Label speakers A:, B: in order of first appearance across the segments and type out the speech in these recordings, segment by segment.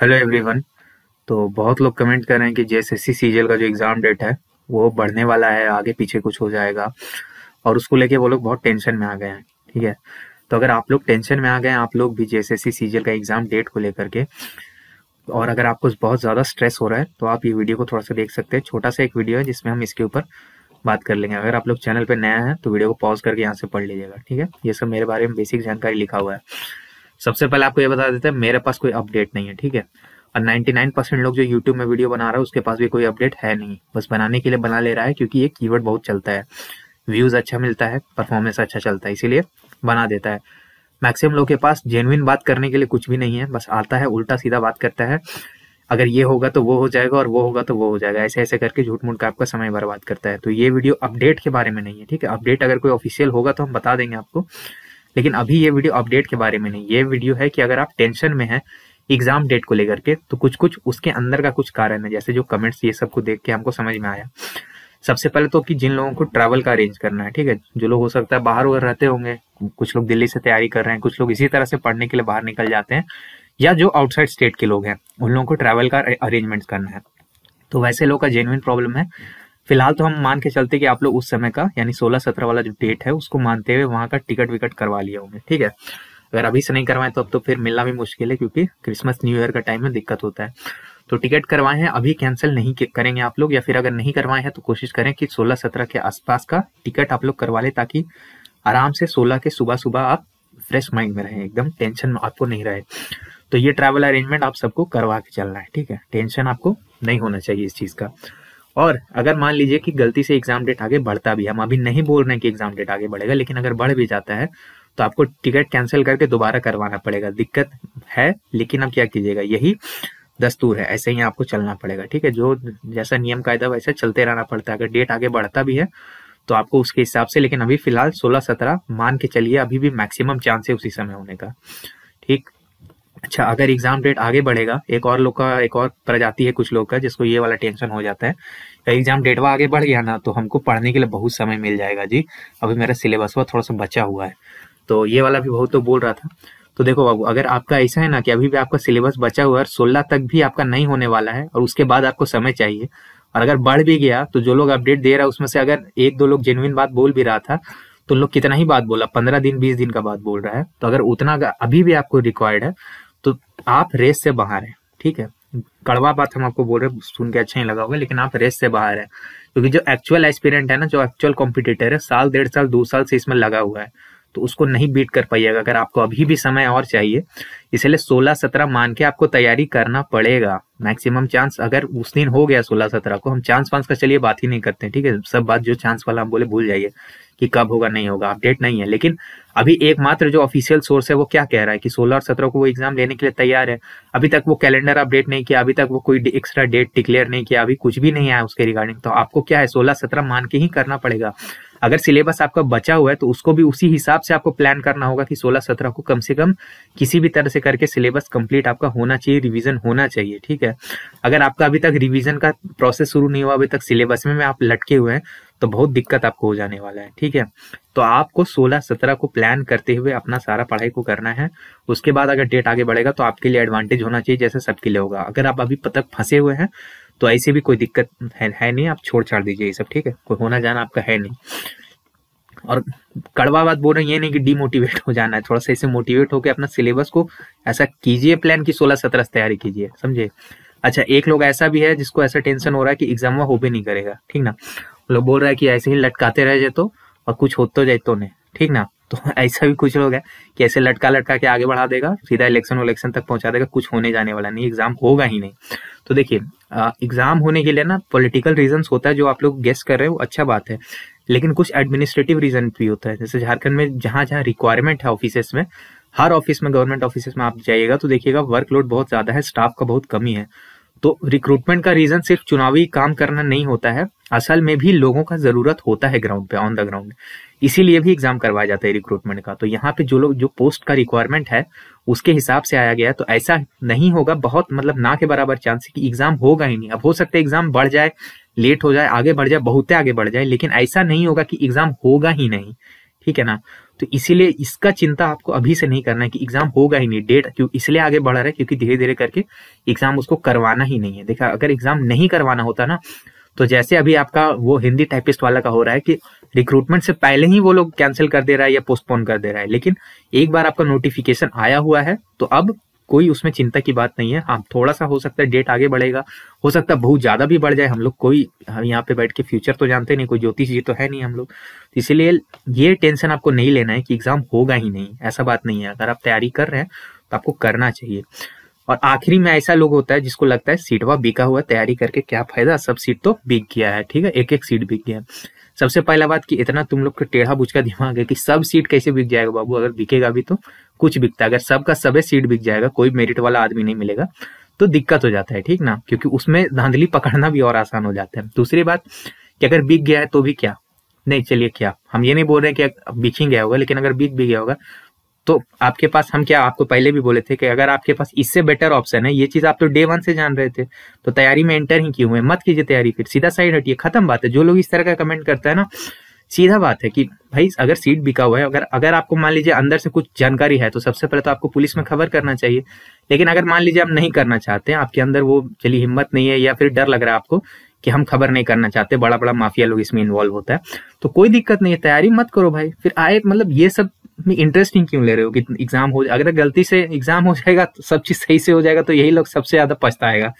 A: hello everyone तो बहुत लोग कमेंट कर रहे हैं कि जेएसएससी सीजीएल का जो एग्ज़ाम डेट है वो बढ़ने वाला है आगे पीछे कुछ हो जाएगा और उसको लेके वो लोग बहुत टेंशन में आ गए हैं ठीक है तो अगर आप लोग टेंशन में आ गए हैं आप लोग भी जेएसएससी सीजीएल का एग्ज़ाम डेट को लेकर के और अगर आपको बहुत ज़्यादा स्ट्रेस हो रहा है तो आप ये वीडियो को थोड़ा सा देख सकते हैं छोटा सा एक वीडियो है जिसमें हम इसके ऊपर बात कर लेंगे अगर आप लोग चैनल पर नया है तो वीडियो को पॉज करके यहाँ से पढ़ लीजिएगा ठीक है ये सब मेरे बारे में बेसिक जानकारी लिखा हुआ है सबसे पहले आपको ये बता देते हैं मेरे पास कोई अपडेट नहीं है ठीक है और 99 परसेंट लोग जो यूट्यूब में वीडियो बना रहा है उसके पास भी कोई अपडेट है नहीं बस बनाने के लिए बना ले रहा है क्योंकि ये कीवर्ड बहुत चलता है व्यूज अच्छा मिलता है परफॉर्मेंस अच्छा चलता है इसीलिए बना देता है मैक्सिमम लोग के पास जेनुइन बात करने के लिए कुछ भी नहीं है बस आता है उल्टा सीधा बात करता है अगर ये होगा तो वो हो जाएगा और वो होगा तो वो हो जाएगा ऐसे ऐसे करके झूठ मूठ का आपका समय बर्बाद करता है तो ये वीडियो अपडेट के बारे में नहीं है ठीक है अपडेट अगर कोई ऑफिशियल होगा तो हम बता देंगे आपको लेकिन अभी ये वीडियो अपडेट के बारे में नहीं ये वीडियो है कि अगर आप टेंशन में हैं एग्जाम डेट को लेकर के तो कुछ कुछ उसके अंदर का कुछ कारण है जैसे जो कमेंट्स ये सबको देख के हमको समझ में आया सबसे पहले तो कि जिन लोगों को ट्रैवल का अरेंज करना है ठीक है जो लोग हो सकता है बाहर उधर रहते होंगे कुछ लोग दिल्ली से तैयारी कर रहे हैं कुछ लोग इसी तरह से पढ़ने के लिए बाहर निकल जाते हैं या जो आउटसाइड स्टेट के लोग हैं उन लोगों को ट्रैवल का अरेंजमेंट करना है तो वैसे लोग का जेन्यून प्रॉब्लम है फिलहाल तो हम मान के चलते कि आप लोग उस समय का यानी सोलह सत्रह वाला जो डेट है उसको मानते हुए वहां का टिकट विकट करवा लिया होंगे ठीक है अगर अभी से नहीं करवाए तो अब तो फिर मिलना भी मुश्किल है क्योंकि क्रिसमस न्यू ईयर का टाइम में दिक्कत होता है तो टिकट करवाए हैं अभी कैंसिल नहीं करेंगे आप लोग या फिर अगर नहीं करवाए हैं तो कोशिश करें कि सोलह सत्रह के आसपास का टिकट आप लोग करवा लें ताकि आराम से सोलह के सुबह सुबह आप फ्रेश माइंड में रहें एकदम टेंशन आपको नहीं रहे तो ये ट्रैवल अरेंजमेंट आप सबको करवा के चलना है ठीक है टेंशन आपको नहीं होना चाहिए इस चीज़ का और अगर मान लीजिए कि गलती से एग्जाम डेट आगे बढ़ता भी है हम अभी नहीं बोल रहे हैं कि एग्जाम डेट आगे बढ़ेगा लेकिन अगर बढ़ भी जाता है तो आपको टिकट कैंसिल करके दोबारा करवाना पड़ेगा दिक्कत है लेकिन अब क्या कीजिएगा यही दस्तूर है ऐसे ही आपको चलना पड़ेगा ठीक है जो जैसा नियम कायदा वैसा चलते रहना पड़ता है अगर डेट आगे बढ़ता भी है तो आपको उसके हिसाब से लेकिन अभी फिलहाल 16-17 मान के चलिए अभी भी मैक्सिमम चांस है उसी समय होने का ठीक अच्छा अगर एग्जाम डेट आगे बढ़ेगा एक और लोग का एक और प्रजाति है कुछ लोग का जिसको ये वाला टेंशन हो जाता है तो एग्जाम वा आगे बढ़ गया ना तो हमको पढ़ने के लिए बहुत समय मिल जाएगा जी अभी मेरा सिलेबस हुआ थोड़ा सा बचा हुआ है तो ये वाला भी बहुत तो बोल रहा था तो देखो बाबू अगर आपका ऐसा है ना कि अभी भी आपका सिलेबस बचा हुआ है सोलह तक भी आपका नहीं होने वाला है और उसके बाद आपको समय चाहिए और अगर बढ़ भी गया तो जो लोग अपडेट दे रहा है उसमें से अगर एक दो लोग जेनुइन बात बोल भी रहा था तो लोग कितना ही बात बोला पंद्रह दिन बीस दिन का बात बोल रहा है तो अगर उतना अभी भी आपको रिक्वायर्ड है तो आप रेस से बाहर हैं ठीक है कड़वा बात हम आपको बोल रहे हैं सुन के अच्छा ही लगा होगा लेकिन आप रेस से बाहर है क्योंकि जो एक्चुअल एक्सपीरियंट है ना जो एक्चुअल कॉम्पिटिटर है साल डेढ़ साल दो साल से इसमें लगा हुआ है तो उसको नहीं बीट कर पाइएगा अगर आपको अभी भी समय और चाहिए इसलिए सोलह सत्रह मान के आपको तैयारी करना पड़ेगा मैक्सिमम चांस अगर उस दिन हो गया सोलह सत्रह को हम चांस वांस का चलिए बात ही नहीं करते ठीक है सब बात जो चांस वाला हम बोले भूल जाइए कि कब होगा नहीं होगा अपडेट नहीं है लेकिन अभी एकमात्र जो ऑफिशियल सोर्स है वो क्या कह रहा है कि सोलह और सत्रह को वो एग्जाम लेने के लिए तैयार है अभी तक वो कैलेंडर अपडेट नहीं किया अभी तक वो कोई एक्स्ट्रा डेट डिक्लेयर नहीं किया अभी कुछ भी नहीं आया उसके रिगार्डिंग तो आपको क्या है सोलह सत्रह मान के ही करना पड़ेगा अगर सिलेबस आपका बचा हुआ है तो उसको भी उसी हिसाब से आपको प्लान करना होगा कि सोलह सत्रह को कम से कम किसी भी तरह से करके सिलेबस कंप्लीट आपका होना चाहिए रिविजन होना चाहिए ठीक है अगर आपका अभी तक रिविजन का प्रोसेस शुरू नहीं हुआ अभी तक सिलेबस में, में आप लटके हुए हैं तो बहुत दिक्कत आपको हो जाने वाला है ठीक है तो आपको 16 17 को प्लान करते हुए अपना सारा पढ़ाई को करना है उसके बाद अगर डेट आगे बढ़ेगा तो आपके लिए एडवांटेज होना चाहिए जैसे सबके लिए होगा अगर आप अभी तक फंसे हुए हैं तो ऐसे भी कोई दिक्कत है, है नहीं आप छोड़ छाड़ दीजिए ये सब ठीक है कोई होना जाना आपका है नहीं और कड़वा बात बोल रहे हैं ये नहीं कि डीमोटिवेट हो जाना है थोड़ा सा इसे मोटिवेट होकर अपना सिलेबस को ऐसा कीजिए प्लान की सोलह सत्रह से तैयारी कीजिए समझे अच्छा एक लोग ऐसा भी है जिसको ऐसा टेंशन हो रहा है कि एग्जाम वह हो भी नहीं करेगा ठीक ना लोग बोल रहा है कि ऐसे ही लटकाते रह जाए तो और कुछ होते जाए तो नहीं ठीक ना तो ऐसा भी कुछ लोग है कि ऐसे लटका लटका के आगे बढ़ा देगा सीधा इलेक्शन वलेक्शन तक पहुंचा देगा कुछ होने जाने वाला नहीं एग्जाम होगा ही नहीं तो देखिए एग्जाम होने के लिए ना पॉलिटिकल रीजन होता है जो आप लोग गेस्ट कर रहे हो अच्छा बात है लेकिन कुछ एडमिनिस्ट्रेटिव रीजन भी होता है जैसे झारखंड में जहां जहां रिक्वायरमेंट है ऑफिस में हर ऑफिस में गवर्नमेंट ऑफिस में आप जाइएगा तो देखिएगा वर्कलोड बहुत ज्यादा है स्टाफ का बहुत कमी है तो रिक्रूटमेंट का रीजन सिर्फ चुनावी काम करना नहीं होता है असल में भी लोगों का जरूरत होता है ग्राउंड पे ऑन द ग्राउंड इसीलिए भी एग्जाम करवाया जाता है रिक्रूटमेंट का तो यहाँ पे जो लोग जो पोस्ट का रिक्वायरमेंट है उसके हिसाब से आया गया तो ऐसा नहीं होगा बहुत मतलब ना के बराबर चांस है कि एग्जाम होगा ही नहीं अब हो सकता है एग्जाम बढ़ जाए लेट हो जाए आगे बढ़ जाए बहुत आगे बढ़ जाए लेकिन ऐसा नहीं होगा कि एग्जाम होगा ही नहीं ठीक है ना तो इसीलिए इसका चिंता आपको अभी से नहीं करना है कि एग्जाम होगा ही नहीं डेट क्यों इसलिए आगे बढ़ रहा है क्योंकि धीरे धीरे करके एग्जाम उसको करवाना ही नहीं है देखा अगर एग्जाम नहीं करवाना होता ना तो जैसे अभी आपका वो हिंदी टाइपिस्ट वाला का हो रहा है कि रिक्रूटमेंट से पहले ही वो लोग कैंसिल कर दे रहा है या पोस्टपोन कर दे रहा है लेकिन एक बार आपका नोटिफिकेशन आया हुआ है तो अब कोई उसमें चिंता की बात नहीं है हाँ थोड़ा सा हो सकता है डेट आगे बढ़ेगा हो सकता है बहुत ज्यादा भी बढ़ जाए हम लोग कोई यहाँ पे बैठ के फ्यूचर तो जानते नहीं कोई ज्योतिष जी तो है नहीं हम लोग इसीलिए ये टेंशन आपको नहीं लेना है कि एग्जाम होगा ही नहीं ऐसा बात नहीं है अगर आप तैयारी कर रहे हैं तो आपको करना चाहिए और आखिरी में ऐसा लोग होता है जिसको लगता है सीटवा बिका हुआ तैयारी करके क्या फायदा सब सीट तो बिक गया है ठीक है एक एक सीट बिक गया है सबसे पहला बात कि इतना तुम लोग का टेढ़ा बुझका दिमाग है कि सब सीट कैसे बिक जाएगा बाबू अगर बिकेगा भी तो कुछ बिकता है अगर सबका सबे सीट बिक जाएगा कोई मेरिट वाला आदमी नहीं मिलेगा तो दिक्कत हो जाता है ठीक ना क्योंकि उसमें धांधली पकड़ना भी और आसान हो जाता है दूसरी बात कि अगर बिक गया है तो भी क्या नहीं चलिए क्या हम ये नहीं बोल रहे कि बिकिंग गया होगा लेकिन अगर बिक भी गया होगा तो आपके पास हम क्या आपको पहले भी बोले थे कि अगर आपके पास इससे बेटर ऑप्शन है ये चीज आप तो डे वन से जान रहे थे तो तैयारी में एंटर ही क्यों है मत कीजिए तैयारी फिर सीधा साइड हटिए खत्म बात है जो लोग इस तरह का कमेंट करता है ना सीधा बात है कि भाई अगर सीट बिका हुआ है अगर अगर आपको मान लीजिए अंदर से कुछ जानकारी है तो सबसे पहले तो आपको पुलिस में खबर करना चाहिए लेकिन अगर मान लीजिए आप नहीं करना चाहते हैं आपके अंदर वो चलिए हिम्मत नहीं है या फिर डर लग रहा है आपको कि हम खबर नहीं करना चाहते बड़ा बड़ा माफिया लोग इसमें इन्वॉल्व होता है तो कोई दिक्कत नहीं है तैयारी मत करो भाई फिर आए मतलब ये सब में इंटरेस्टिंग क्यों ले रहे हो कि एग्जाम हो अगर गलती से एग्जाम हो जाएगा तो सब चीज सही से हो जाएगा तो यही लोग सबसे ज्यादा पछताएगा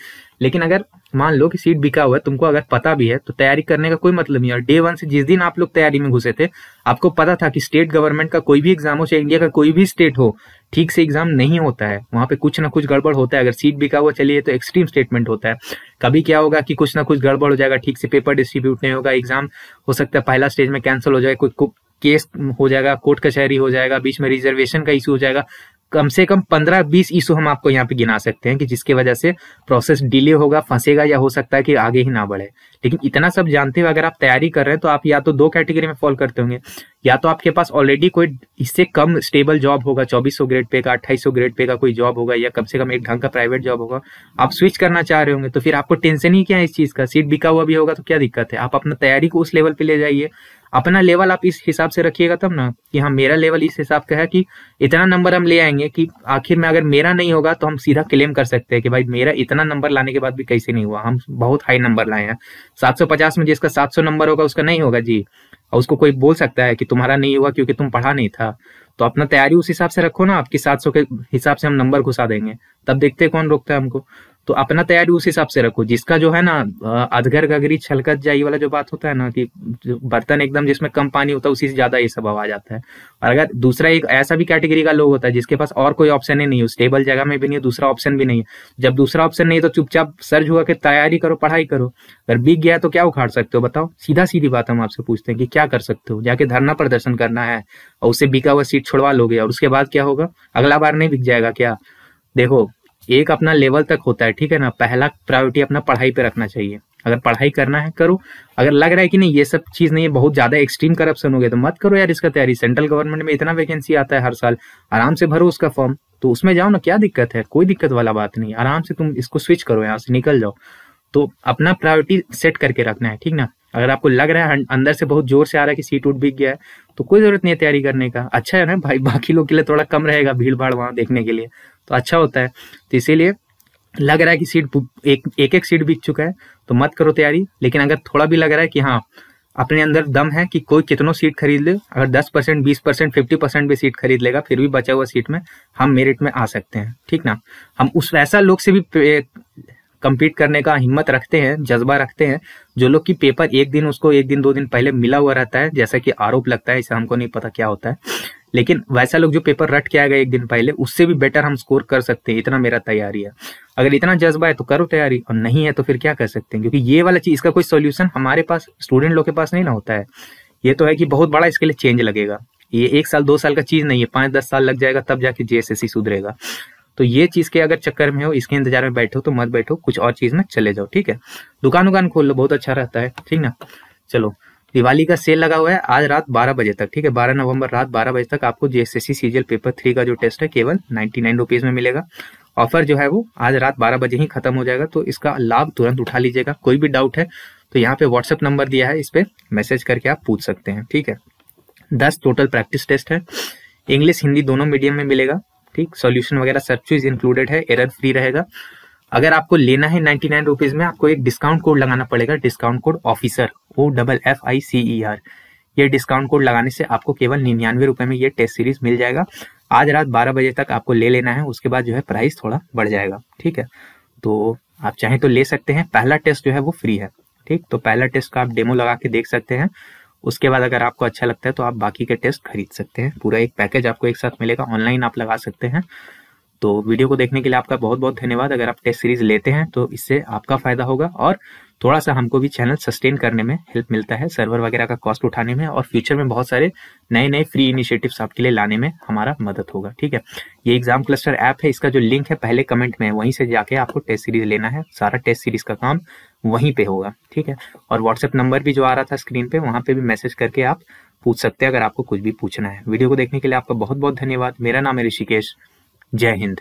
A: लेकिन अगर मान लो कि सीट बिका हुआ है तुमको अगर पता भी है तो तैयारी करने का कोई मतलब नहीं और डे वन से जिस दिन आप लोग तैयारी में घुसे थे आपको पता था कि स्टेट गवर्नमेंट का कोई भी एग्जाम हो चाहे इंडिया का कोई भी स्टेट हो ठीक से एग्जाम नहीं होता है वहाँ पे कुछ ना कुछ गड़बड़ होता है अगर सीट बिका हुआ चलिए तो एक्सट्रीम स्टेटमेंट होता है कभी क्या होगा कि कुछ ना कुछ गड़बड़ हो जाएगा ठीक से पेपर डिस्ट्रीब्यूट नहीं होगा एग्जाम हो सकता है पहला स्टेज में कैंसिल हो जाए कोई केस हो जाएगा कोर्ट कचहरी हो जाएगा बीच में रिजर्वेशन का इश्यू हो जाएगा कम से कम पंद्रह बीस इशू हम आपको यहाँ पे गिना सकते हैं कि जिसके वजह से प्रोसेस डिले होगा फंसेगा या हो सकता है कि आगे ही ना बढ़े लेकिन इतना सब जानते हुए अगर आप तैयारी कर रहे हैं तो आप या तो दो कैटेगरी में फॉल करते होंगे या तो आपके पास ऑलरेडी कोई इससे कम स्टेबल जॉब होगा चौबीस ग्रेड पे का अट्ठाईस ग्रेड पे का कोई जॉब होगा या कम से कम एक ढंग का प्राइवेट जॉब होगा आप स्विच करना चाह रहे होंगे तो फिर आपको टेंशन ही क्या है इस चीज़ का सीट बिका हुआ भी होगा तो क्या दिक्कत है आप अपना तैयारी को उस लेवल पे ले जाइए अपना लेवल आप इस हिसाब से रखिएगा तब ना कि हाँ मेरा लेवल इस हिसाब का है कि इतना नंबर हम ले आएंगे कि आखिर में अगर मेरा नहीं होगा तो हम सीधा क्लेम कर सकते हैं कि भाई मेरा इतना नंबर लाने के बाद भी कैसे नहीं हुआ हम बहुत हाई नंबर लाए हैं सात में जिसका सात नंबर होगा उसका नहीं होगा जी और उसको कोई बोल सकता है कि तुम्हारा नहीं हुआ क्योंकि तुम पढ़ा नहीं था तो अपना तैयारी उस हिसाब से रखो ना आपकी सात के हिसाब से हम नंबर घुसा देंगे तब देखते कौन रोकता है हमको तो अपना तैयारी उस हिसाब से रखो जिसका जो है ना अधगर गगरी छलकत जाई वाला जो बात होता है ना कि बर्तन एकदम जिसमें कम पानी होता है उसी से ज्यादा ये सब आवाज आता है और अगर दूसरा एक ऐसा भी कैटेगरी का लोग होता है जिसके पास और कोई ऑप्शन ही नहीं है स्टेबल जगह में भी नहीं है दूसरा ऑप्शन भी नहीं है जब दूसरा ऑप्शन नहीं है तो चुपचाप सर्च हुआ कि तैयारी करो पढ़ाई करो अगर बिक गया तो क्या उखाड़ सकते हो बताओ सीधा सीधी बात हम आपसे पूछते हैं कि क्या कर सकते हो जाके धरना प्रदर्शन करना है और उससे बिका हुआ सीट छुड़वा लोगे और उसके बाद क्या होगा अगला बार नहीं बिक जाएगा क्या देखो एक अपना लेवल तक होता है ठीक है ना पहला प्रायोरिटी अपना पढ़ाई पे रखना चाहिए अगर पढ़ाई करना है करो अगर लग रहा है कि नहीं ये सब चीज नहीं है बहुत ज्यादा एक्सट्रीम करप्शन हो गया तो मत करो यार इसका तैयारी सेंट्रल गवर्नमेंट में इतना वैकेंसी आता है हर साल आराम से भरो उसका फॉर्म तो उसमें जाओ ना क्या दिक्कत है कोई दिक्कत वाला बात नहीं आराम से तुम इसको स्विच करो यहाँ से निकल जाओ तो अपना प्रायोरिटी सेट करके रखना है ठीक ना अगर आपको लग रहा है अंदर से बहुत जोर से आ रहा है कि सीट उठ बिक गया है तो कोई जरूरत नहीं है तैयारी करने का अच्छा है ना भाई बाकी लोग के लिए थोड़ा कम रहेगा भीड़ भाड़ वहां देखने के लिए तो अच्छा होता है तो इसीलिए लग रहा है कि सीट एक एक, एक सीट बिक चुका है तो मत करो तैयारी लेकिन अगर थोड़ा भी लग रहा है कि हाँ अपने अंदर दम है कि कोई कितनों सीट खरीद ले अगर दस परसेंट बीस परसेंट फिफ्टी परसेंट भी सीट खरीद लेगा फिर भी बचा हुआ सीट में हम मेरिट में आ सकते हैं ठीक ना हम उस वैसा लोग से भी कम्पीट करने का हिम्मत रखते हैं जज्बा रखते हैं जो लोग कि पेपर एक दिन उसको एक दिन दो दिन पहले मिला हुआ रहता है जैसा कि आरोप लगता है इसे हमको नहीं पता क्या होता है लेकिन वैसा लोग जो पेपर रट के आ गए एक दिन पहले उससे भी बेटर हम स्कोर कर सकते हैं इतना मेरा तैयारी है अगर इतना जज्बा है तो करो तैयारी और नहीं है तो फिर क्या कर सकते हैं क्योंकि ये वाला चीज इसका कोई सोल्यूशन हमारे पास स्टूडेंट लोग के पास नहीं ना होता है ये तो है कि बहुत बड़ा इसके लिए चेंज लगेगा ये एक साल दो साल का चीज नहीं है पांच दस साल लग जाएगा तब जाके जेएसएससी सुधरेगा तो ये चीज़ के अगर चक्कर में हो इसके इंतजार में बैठो तो मत बैठो कुछ और चीज़ में चले जाओ ठीक है दुकान उकान खोल लो बहुत अच्छा रहता है ठीक ना चलो दिवाली का सेल लगा हुआ है आज रात 12 बजे तक ठीक है 12 नवंबर रात 12 बजे तक आपको जीएसएससी सीजीएल पेपर थ्री का जो टेस्ट है केवल 99 रुपीज में मिलेगा ऑफर जो है वो आज रात 12 बजे ही खत्म हो जाएगा तो इसका लाभ तुरंत उठा लीजिएगा कोई भी डाउट है तो यहाँ पे व्हाट्सएप नंबर दिया है इस पर मैसेज करके आप पूछ सकते हैं ठीक है दस टोटल प्रैक्टिस टेस्ट है इंग्लिश हिंदी दोनों मीडियम में मिलेगा ठीक सॉल्यूशन वगैरह सब चीज इंक्लूडेड है एरर फ्री रहेगा अगर आपको लेना है नाइन्टी नाइन रुपीज में आपको एक डिस्काउंट कोड लगाना पड़ेगा discount code officer O double F I C E R ये डिस्काउंट कोड लगाने से आपको केवल निन्यानवे रुपए में ये टेस्ट सीरीज मिल जाएगा आज रात बारह बजे तक आपको ले लेना है उसके बाद जो है प्राइस थोड़ा बढ़ जाएगा ठीक है तो आप चाहें तो ले सकते हैं पहला टेस्ट जो है वो फ्री है ठीक तो पहला टेस्ट का आप डेमो लगा के देख सकते हैं उसके बाद अगर आपको अच्छा लगता है तो आप बाकी के टेस्ट खरीद सकते हैं पूरा एक पैकेज आपको एक साथ मिलेगा ऑनलाइन आप लगा सकते हैं तो वीडियो को देखने के लिए आपका बहुत बहुत धन्यवाद अगर आप टेस्ट सीरीज लेते हैं तो इससे आपका फायदा होगा और थोड़ा सा हमको भी चैनल सस्टेन करने में हेल्प मिलता है सर्वर वगैरह का कॉस्ट उठाने में और फ्यूचर में बहुत सारे नए नए फ्री इनिशिएटिव आपके लिए लाने में हमारा मदद होगा ठीक है ये एग्जाम क्लस्टर ऐप है इसका जो लिंक है पहले कमेंट में वहीं से जाके आपको टेस्ट सीरीज लेना है सारा टेस्ट सीरीज का काम वहीं पे होगा ठीक है और व्हाट्सएप नंबर भी जो आ रहा था स्क्रीन पे वहां पे भी मैसेज करके आप पूछ सकते हैं अगर आपको कुछ भी पूछना है वीडियो को देखने के लिए आपका बहुत बहुत धन्यवाद मेरा नाम है ऋषिकेश जय हिंद